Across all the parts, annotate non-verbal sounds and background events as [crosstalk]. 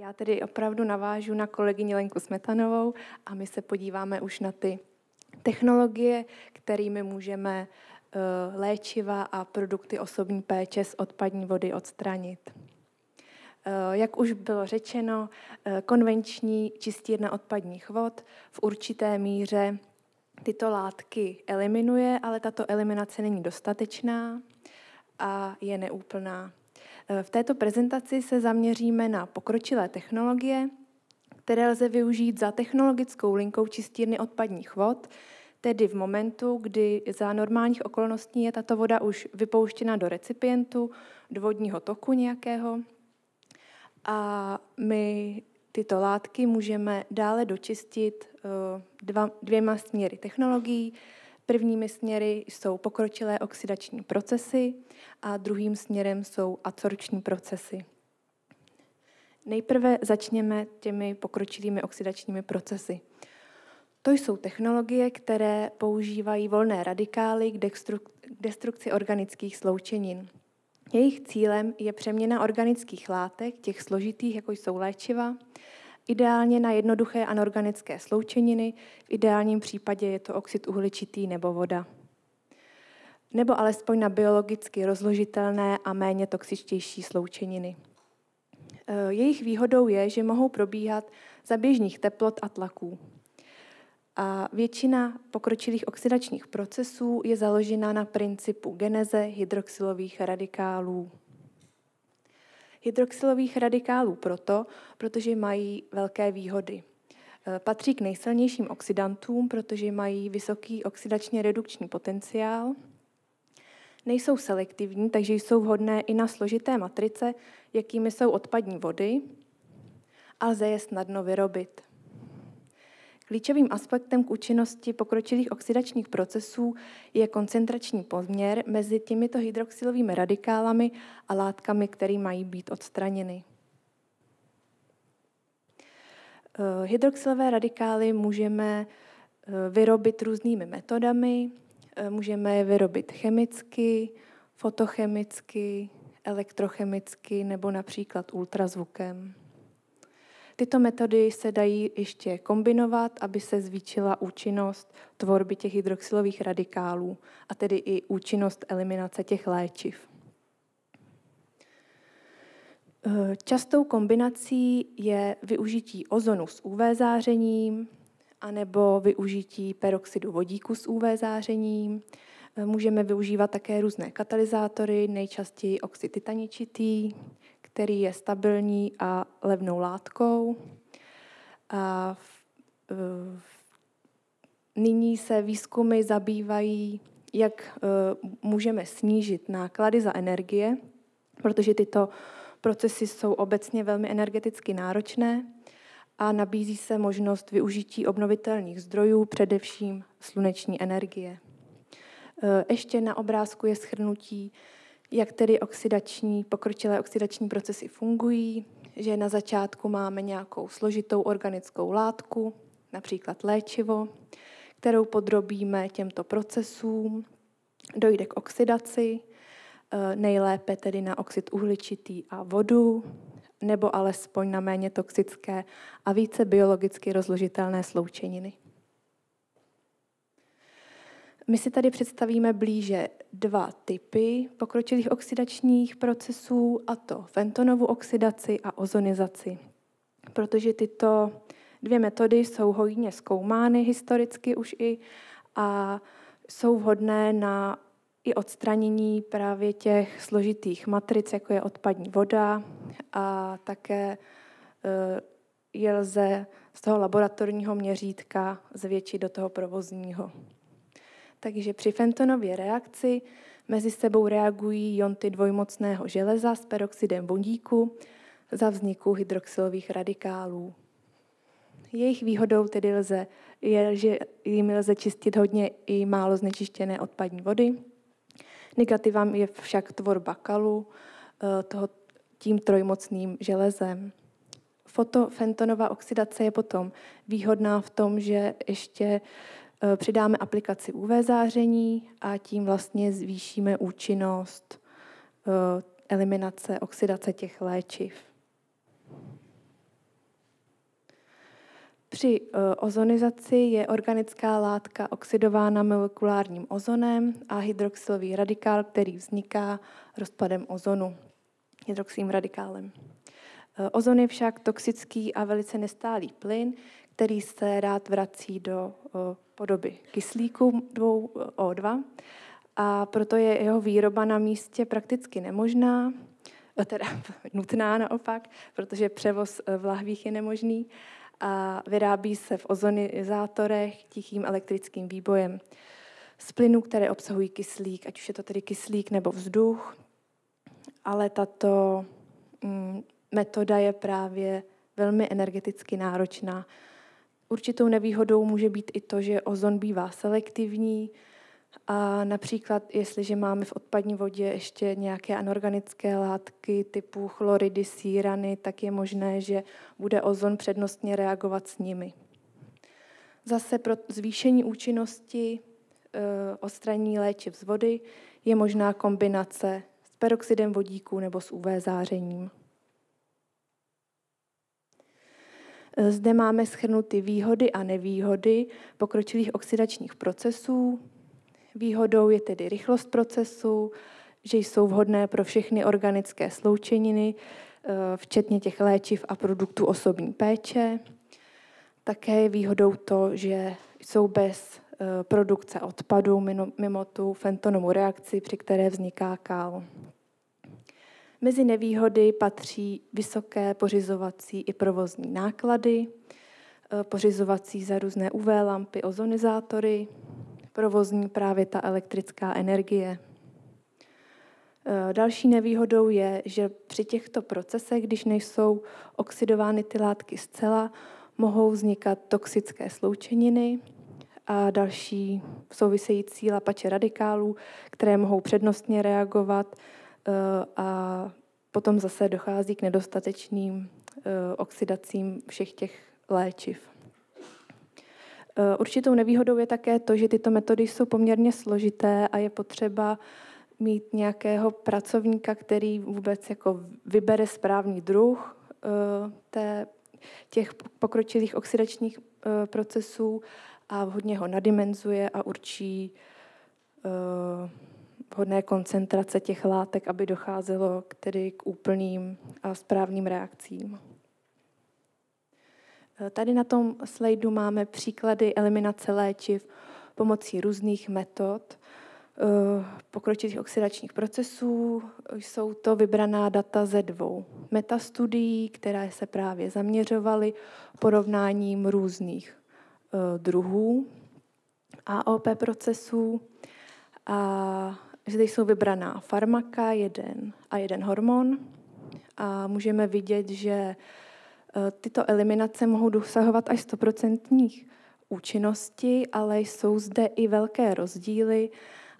Já tedy opravdu navážu na kolegyni Lenku Smetanovou a my se podíváme už na ty technologie, kterými můžeme eh, léčiva a produkty osobní péče z odpadní vody odstranit. Eh, jak už bylo řečeno, eh, konvenční čistírna odpadních vod v určité míře tyto látky eliminuje, ale tato eliminace není dostatečná a je neúplná. V této prezentaci se zaměříme na pokročilé technologie, které lze využít za technologickou linkou čistírny odpadních vod, tedy v momentu, kdy za normálních okolností je tato voda už vypouštěna do recipientu, do vodního toku nějakého. A my tyto látky můžeme dále dočistit eh, dvěma směry technologií, Prvními směry jsou pokročilé oxidační procesy a druhým směrem jsou adsorční procesy. Nejprve začněme těmi pokročilými oxidačními procesy. To jsou technologie, které používají volné radikály k destrukci organických sloučenin. Jejich cílem je přeměna organických látek, těch složitých, jako jsou léčiva, ideálně na jednoduché anorganické sloučeniny, v ideálním případě je to oxid uhličitý nebo voda. Nebo alespoň na biologicky rozložitelné a méně toxičtější sloučeniny. E, jejich výhodou je, že mohou probíhat za běžných teplot a tlaků. A většina pokročilých oxidačních procesů je založena na principu geneze hydroxylových radikálů hydroxylových radikálů proto, protože mají velké výhody. E, patří k nejsilnějším oxidantům, protože mají vysoký oxidačně redukční potenciál. Nejsou selektivní, takže jsou vhodné i na složité matrice, jakými jsou odpadní vody a lze je snadno vyrobit. Klíčovým aspektem k účinnosti pokročilých oxidačních procesů je koncentrační poměr mezi těmito hydroxylovými radikálami a látkami, které mají být odstraněny. Eh, hydroxylové radikály můžeme eh, vyrobit různými metodami. Eh, můžeme je vyrobit chemicky, fotochemicky, elektrochemicky nebo například ultrazvukem. Tyto metody se dají ještě kombinovat, aby se zvýšila účinnost tvorby těch hydroxylových radikálů a tedy i účinnost eliminace těch léčiv. Častou kombinací je využití ozonu s UV zářením anebo využití peroxidu vodíku s UV zářením. Můžeme využívat také různé katalyzátory, nejčastěji oxid titaničitý, který je stabilní a levnou látkou. A v, v, nyní se výzkumy zabývají, jak e, můžeme snížit náklady za energie, protože tyto procesy jsou obecně velmi energeticky náročné a nabízí se možnost využití obnovitelných zdrojů, především sluneční energie. E, ještě na obrázku je schrnutí jak tedy oxidační, pokročilé oxidační procesy fungují, že na začátku máme nějakou složitou organickou látku, například léčivo, kterou podrobíme těmto procesům, dojde k oxidaci, eh, nejlépe tedy na oxid uhličitý a vodu, nebo alespoň na méně toxické a více biologicky rozložitelné sloučeniny. My si tady představíme blíže dva typy pokročilých oxidačních procesů, a to fentonovou oxidaci a ozonizaci, protože tyto dvě metody jsou hojně zkoumány historicky už i a jsou vhodné na i odstranění právě těch složitých matric, jako je odpadní voda a také e, je lze z toho laboratorního měřítka zvětšit do toho provozního. Takže při fentonově reakci mezi sebou reagují jonty dvojmocného železa s peroxidem vodíku za vzniku hydroxylových radikálů. Jejich výhodou tedy lze, je, že jim lze čistit hodně i málo znečištěné odpadní vody. Negativem je však tvorba kalu eh, toho, tím trojmocným železem. Fotofentonová oxidace je potom výhodná v tom, že ještě Eh, přidáme aplikaci UV záření a tím vlastně zvýšíme účinnost eh, eliminace oxidace těch léčiv. Při eh, ozonizaci je organická látka oxidována molekulárním ozonem a hydroxylový radikál, který vzniká rozpadem ozonu, hydroxým radikálem. Ozon je však toxický a velice nestálý plyn, který se rád vrací do podoby kyslíku 2O2 eh, a proto je jeho výroba na místě prakticky nemožná, eh, teda [laughs] nutná naopak, protože převoz eh, v lahvích je nemožný a vyrábí se v ozonizátorech tichým elektrickým výbojem z plynů, které obsahují kyslík, ať už je to tedy kyslík nebo vzduch, ale tato mm, metoda je právě velmi energeticky náročná Určitou nevýhodou může být i to, že ozon bývá selektivní a například, jestliže máme v odpadní vodě ještě nějaké anorganické látky typu chloridy, sírany, tak je možné, že bude ozon přednostně reagovat s nimi. Zase pro zvýšení účinnosti eh, odstranění léčiv z vody je možná kombinace s peroxidem vodíku nebo s UV zářením. Zde máme schrnuty výhody a nevýhody pokročilých oxidačních procesů. Výhodou je tedy rychlost procesu, že jsou vhodné pro všechny organické sloučeniny, eh, včetně těch léčiv a produktů osobní péče. Také je výhodou to, že jsou bez eh, produkce odpadů mimo tu fentonovou reakci, při které vzniká kál. Mezi nevýhody patří vysoké pořizovací i provozní náklady, e, pořizovací za různé UV lampy, ozonizátory, provozní právě ta elektrická energie. E, další nevýhodou je, že při těchto procesech, když nejsou oxidovány ty látky zcela, mohou vznikat toxické sloučeniny a další související lapače radikálů, které mohou přednostně reagovat Eh, a potom zase dochází k nedostatečným eh, oxidacím všech těch léčiv. Eh, určitou nevýhodou je také to, že tyto metody jsou poměrně složité a je potřeba mít nějakého pracovníka, který vůbec jako vybere správný druh té, těch pokročilých oxidačních procesů a hodně ho nadimenzuje a určí vhodné koncentrace těch látek, aby docházelo k, tedy k úplným a správným reakcím. E, tady na tom slajdu máme příklady eliminace léčiv pomocí různých metod e, pokročilých oxidačních procesů. Jsou to vybraná data ze dvou metastudií, které se právě zaměřovaly porovnáním různých e, druhů AOP procesů a že teď jsou vybraná farmaka jeden a jeden hormon a můžeme vidět, že e, tyto eliminace mohou dosahovat až 100% účinnosti, ale jsou zde i velké rozdíly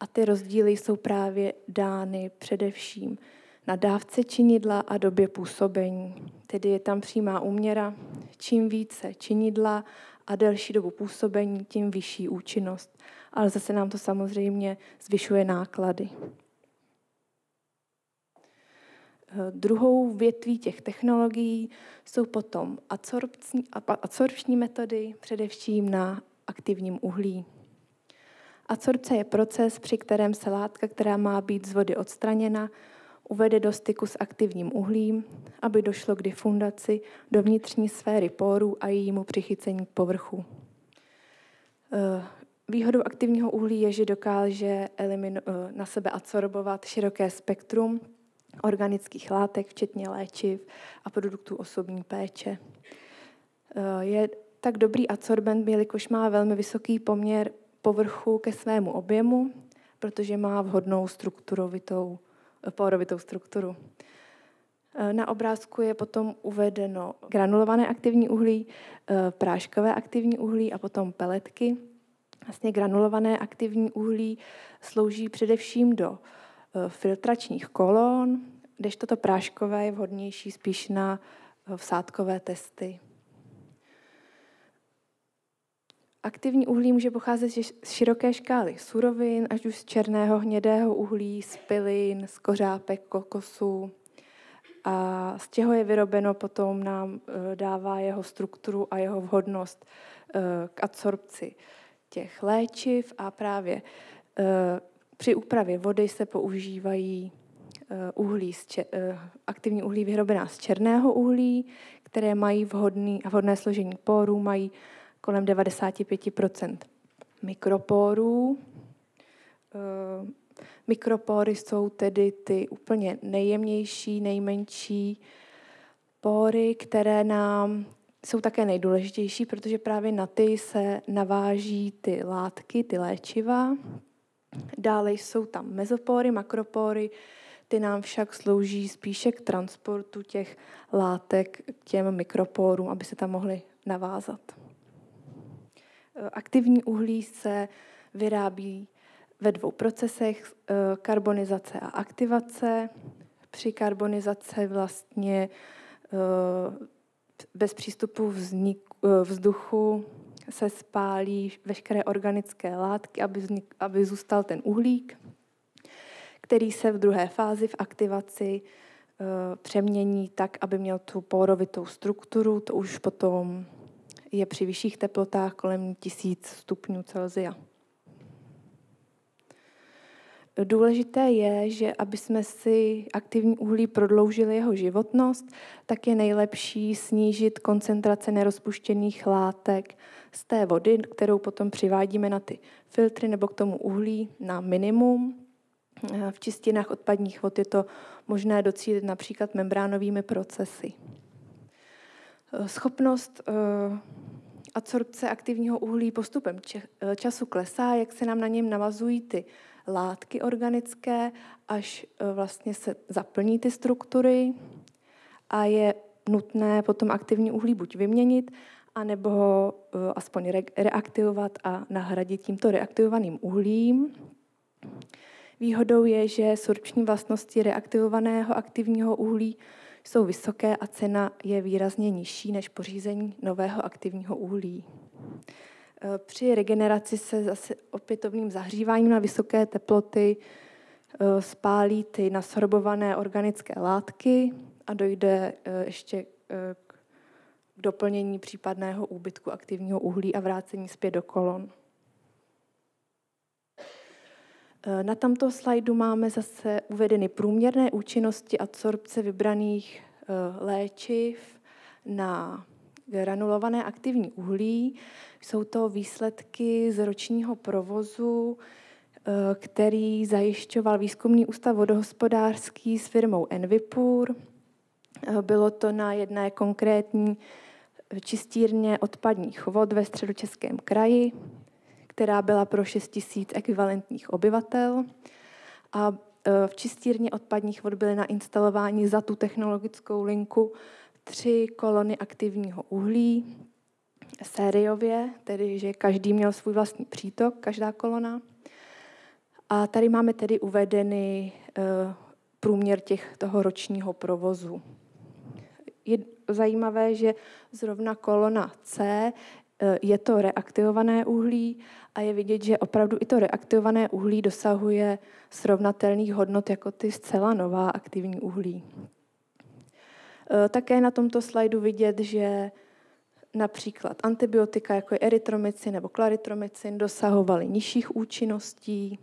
a ty rozdíly jsou právě dány především na dávce činidla a době působení. Tedy je tam přímá úměra. Čím více činidla a delší dobu působení, tím vyšší účinnost ale zase nám to samozřejmě zvyšuje náklady. Eh, druhou větví těch technologií jsou potom adsorpční, metody, především na aktivním uhlí. Adsorpce je proces, při kterém se látka, která má být z vody odstraněna, uvede do styku s aktivním uhlím, aby došlo k difundaci do vnitřní sféry pórů a jejímu přichycení k povrchu. Eh, Výhodou aktivního uhlí je, že dokáže elimino, eh, na sebe absorbovat široké spektrum organických látek, včetně léčiv a produktů osobní péče. Eh, je tak dobrý adsorbent, jelikož má velmi vysoký poměr povrchu ke svému objemu, protože má vhodnou strukturovitou, eh, porovitou strukturu. Na obrázku je potom uvedeno granulované aktivní uhlí, práškové aktivní uhlí a potom peletky – Vlastně granulované aktivní uhlí slouží především do e, filtračních kolon, když toto práškové je vhodnější spíš na e, vsádkové testy. Aktivní uhlí může pocházet z široké škály surovin, až už z černého, hnědého uhlí, z pilin, z kořápek, kokosu. A z čeho je vyrobeno, potom nám e, dává jeho strukturu a jeho vhodnost k adsorpci těch léčiv a právě eh, při úpravě vody se používají eh, uhlí, eh, aktivní uhlí vyrobená z černého uhlí, které mají vhodný, vhodné složení pórů, mají kolem 95 mikropórů. Mikropóry jsou tedy ty úplně nejjemnější, nejmenší pory, které nám jsou také nejdůležitější, protože právě na ty se naváží ty látky, ty léčiva. Dále jsou tam mezopory, makropory, ty nám však slouží spíše k transportu těch látek k těm mikroporům, aby se tam mohly navázat. E, aktivní uhlí se vyrábí ve dvou procesech, e, karbonizace a aktivace. Při karbonizaci vlastně e, bez přístupu vznik, eh, vzduchu se spálí veškeré organické látky, aby, vznik, aby zůstal ten uhlík, který se v druhé fázi v aktivaci eh, přemění tak, aby měl tu pórovitou strukturu. To už potom je při vyšších teplotách kolem 1000 stupňů Celsia. Důležité je, že aby jsme si aktivní uhlí prodloužili jeho životnost, tak je nejlepší snížit koncentrace nerozpuštěných látek z té vody, kterou potom přivádíme na ty filtry nebo k tomu uhlí na minimum. V čistinách odpadních vod je to možné docílit například membránovými procesy. Schopnost eh, adsorpce aktivního uhlí postupem eh, času klesá, jak se nám na něm navazují ty látky organické, až eh, vlastně se zaplní ty struktury a je nutné potom aktivní uhlí buď vyměnit, anebo ho eh, aspoň reaktivovat a nahradit tímto reaktivovaným uhlím. Výhodou je, že sorpční vlastnosti reaktivovaného aktivního uhlí jsou vysoké a cena je výrazně nižší než pořízení nového aktivního uhlí. Eh, při regeneraci se zase opětovným zahříváním na vysoké teploty eh, spálí ty nasorbované organické látky a dojde eh, ještě k doplnění případného úbytku aktivního uhlí a vrácení zpět do kolon. Na tomto slajdu máme zase uvedeny průměrné účinnosti adsorpce vybraných léčiv na granulované aktivní uhlí. Jsou to výsledky z ročního provozu, eh, který zajišťoval výzkumný ústav vodohospodářský s firmou Envipur. Eh, bylo to na jedné konkrétní eh, čistírně odpadních vod ve středočeském kraji, která byla pro 6 000 ekvivalentních obyvatel. A v čistírně odpadních vod byly nainstalováni za tu technologickou linku tři kolony aktivního uhlí sériově, tedy že každý měl svůj vlastní přítok, každá kolona. A tady máme tedy uvedeny eh, průměr těch, toho ročního provozu. Je zajímavé, že zrovna kolona C eh, je to reaktivované uhlí a je vidět, že opravdu i to reaktivované uhlí dosahuje srovnatelných hodnot jako ty zcela nová aktivní uhlí. Eh, také na tomto slajdu vidět, že například antibiotika, jako je erytromycin nebo klaritromycin, dosahovaly nižších účinností,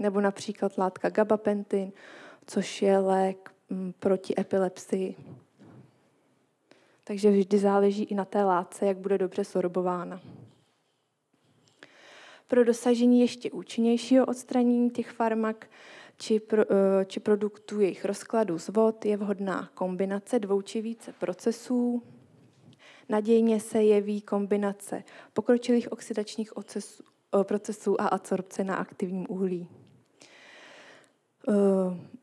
nebo například látka gabapentin, což je lék mm, proti epilepsii. Takže vždy záleží i na té látce, jak bude dobře sorbována. Pro dosažení ještě účinnějšího odstranění těch farmak či, pro, eh, či produktů jejich rozkladu z vod je vhodná kombinace dvou či více procesů. Nadějně se jeví kombinace pokročilých oxidačních eh, procesů a adsorpce na aktivním uhlí. Eh,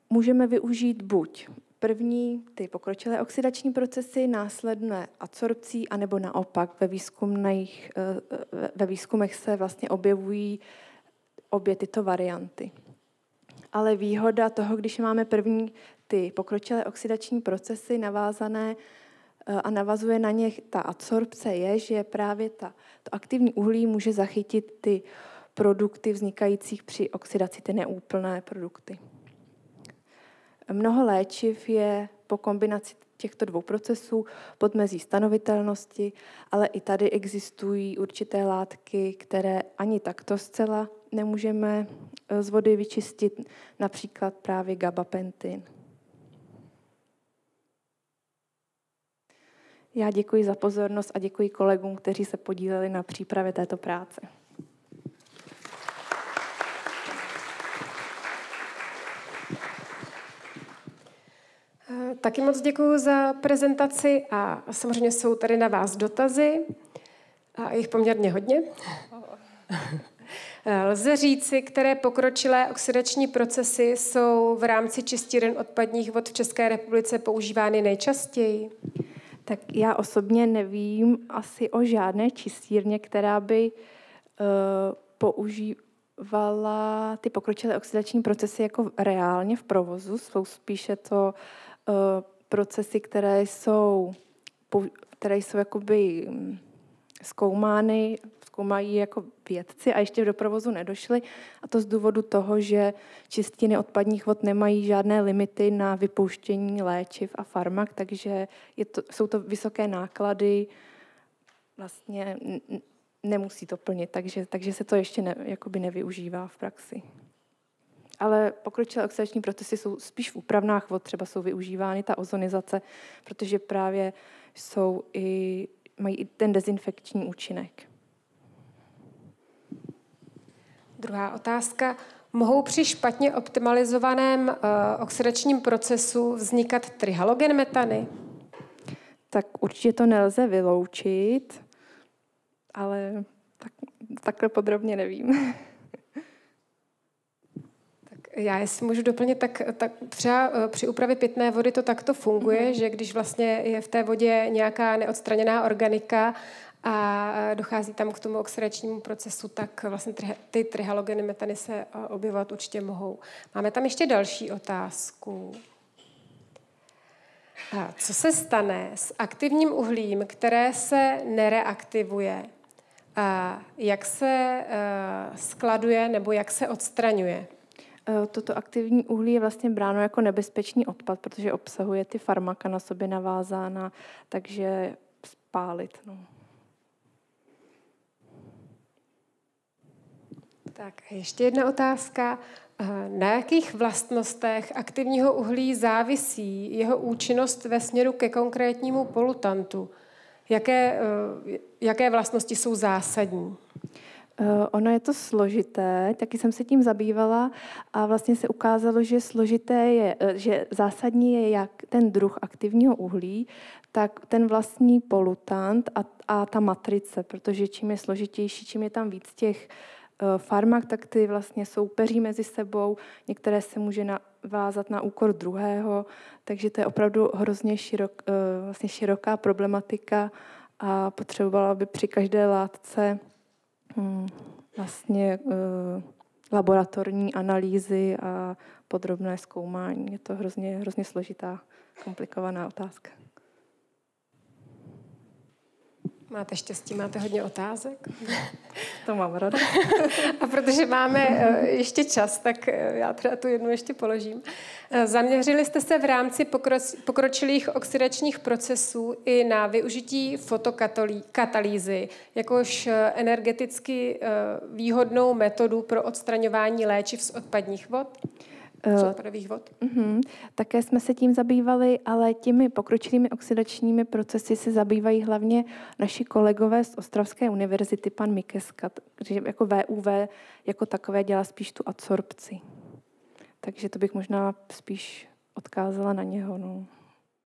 můžeme využít buď první, ty pokročilé oxidační procesy, následné adsorpcí, anebo naopak ve, ve výzkumech se vlastně objevují obě tyto varianty ale výhoda toho, když máme první ty pokročilé oxidační procesy navázané eh, a navazuje na ně ta adsorpce, je, že právě ta, to aktivní uhlí může zachytit ty produkty vznikajících při oxidaci, ty neúplné produkty. Mnoho léčiv je po kombinaci těchto dvou procesů pod mezí stanovitelnosti, ale i tady existují určité látky, které ani takto zcela nemůžeme eh, z vody vyčistit například právě gabapentin. Já děkuji za pozornost a děkuji kolegům, kteří se podíleli na přípravě této práce. Eh, taky moc děkuji za prezentaci a samozřejmě jsou tady na vás dotazy a jich poměrně hodně. [laughs] Eh, lze říci, které pokročilé oxidační procesy jsou v rámci čistíren odpadních vod v České republice používány nejčastěji? Tak já osobně nevím asi o žádné čistírně, která by uh, používala ty pokročilé oxidační procesy jako reálně v provozu. Jsou spíše to uh, procesy, které jsou, které jsou jakoby mm, zkoumány zkoumají jako vědci a ještě do provozu nedošly. A to z důvodu toho, že čistiny odpadních vod nemají žádné limity na vypouštění léčiv a farmak, takže je to, jsou to vysoké náklady, vlastně nemusí to plnit, takže, takže se to ještě ne, jakoby nevyužívá v praxi. Ale pokročilé oxidační procesy jsou spíš v úpravnách vod, třeba jsou využívány ta ozonizace, protože právě jsou i, mají i ten dezinfekční účinek. Druhá otázka. Mohou při špatně optimalizovaném uh, oxidačním procesu vznikat trihalogen metany? Tak určitě to nelze vyloučit, ale tak, takhle podrobně nevím. [laughs] Já, jestli můžu doplnit, tak, tak třeba eh, při úpravě pitné vody to takto funguje, mm-hmm. že když vlastně je v té vodě nějaká neodstraněná organika a eh, dochází tam k tomu oxidačnímu procesu, tak vlastně ty trihalogeny metany se eh, objevovat určitě mohou. Máme tam ještě další otázku. A co se stane s aktivním uhlím, které se nereaktivuje? A jak se eh, skladuje nebo jak se odstraňuje? Toto aktivní uhlí je vlastně bráno jako nebezpečný odpad, protože obsahuje ty farmaka na sobě navázána, takže spálit. No. Tak a ještě jedna otázka. Eh, na jakých vlastnostech aktivního uhlí závisí jeho účinnost ve směru ke konkrétnímu polutantu? Jaké, eh, jaké vlastnosti jsou zásadní? Eh, ono je to složité, taky jsem se tím zabývala a vlastně se ukázalo, že složité je, že zásadní je jak ten druh aktivního uhlí, tak ten vlastní polutant a, a ta matrice, protože čím je složitější, čím je tam víc těch uh, Eh, farmak tak ty vlastně soupeří mezi sebou, některé se může vázat na úkor druhého, takže to je opravdu hrozně širok, eh, vlastně široká problematika a potřebovala by při každé látce hm, vlastně eh, laboratorní analýzy a podrobné zkoumání. Je to hrozně, hrozně složitá, komplikovaná otázka. Máte štěstí, máte hodně otázek. [laughs] To mám rada. [laughs] A protože máme eh, ještě čas, tak eh, já teda tu jednu ještě položím. Eh, zaměřili jste se v rámci pokročilých oxidačních procesů i na využití fotokatalýzy, jakož energeticky výhodnou metodu pro odstraňování léčiv z odpadních vod? Odpadových eh, vod. Uh-huh. Také jsme se tím zabývali, ale těmi pokročilými oxidačními procesy se zabývají hlavně naši kolegové z Ostravské univerzity, pan Mikeska, který jako VUV jako takové dělá spíš tu adsorpci. Takže to bych možná spíš odkázala na něho. No.